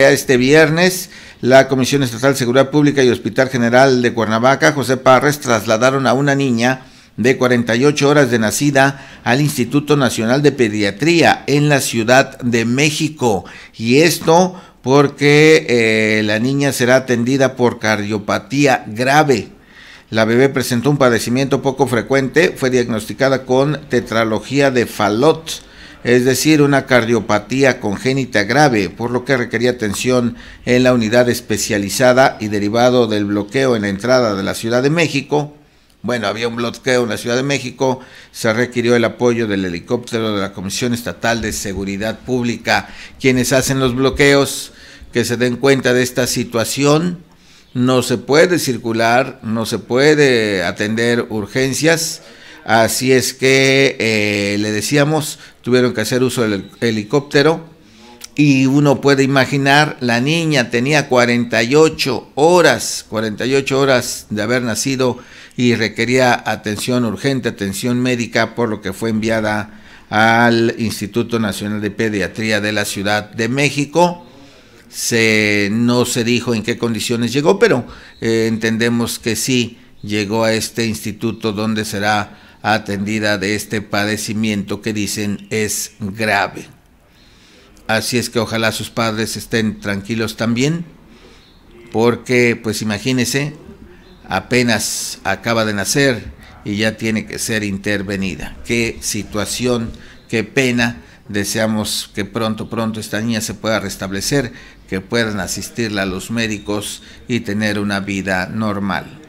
Este viernes, la Comisión Estatal de Seguridad Pública y Hospital General de Cuernavaca, José Parres, trasladaron a una niña de 48 horas de nacida al Instituto Nacional de Pediatría en la Ciudad de México. Y esto porque eh, la niña será atendida por cardiopatía grave. La bebé presentó un padecimiento poco frecuente, fue diagnosticada con tetralogía de Fallot es decir, una cardiopatía congénita grave, por lo que requería atención en la unidad especializada y derivado del bloqueo en la entrada de la Ciudad de México. Bueno, había un bloqueo en la Ciudad de México, se requirió el apoyo del helicóptero de la Comisión Estatal de Seguridad Pública. Quienes hacen los bloqueos, que se den cuenta de esta situación, no se puede circular, no se puede atender urgencias Así es que eh, le decíamos, tuvieron que hacer uso del helicóptero. Y uno puede imaginar, la niña tenía 48 horas, 48 horas de haber nacido y requería atención urgente, atención médica, por lo que fue enviada al Instituto Nacional de Pediatría de la Ciudad de México. Se, no se dijo en qué condiciones llegó, pero eh, entendemos que sí llegó a este instituto donde será atendida de este padecimiento que dicen es grave. Así es que ojalá sus padres estén tranquilos también, porque pues imagínense, apenas acaba de nacer y ya tiene que ser intervenida. Qué situación, qué pena. Deseamos que pronto, pronto esta niña se pueda restablecer, que puedan asistirla a los médicos y tener una vida normal.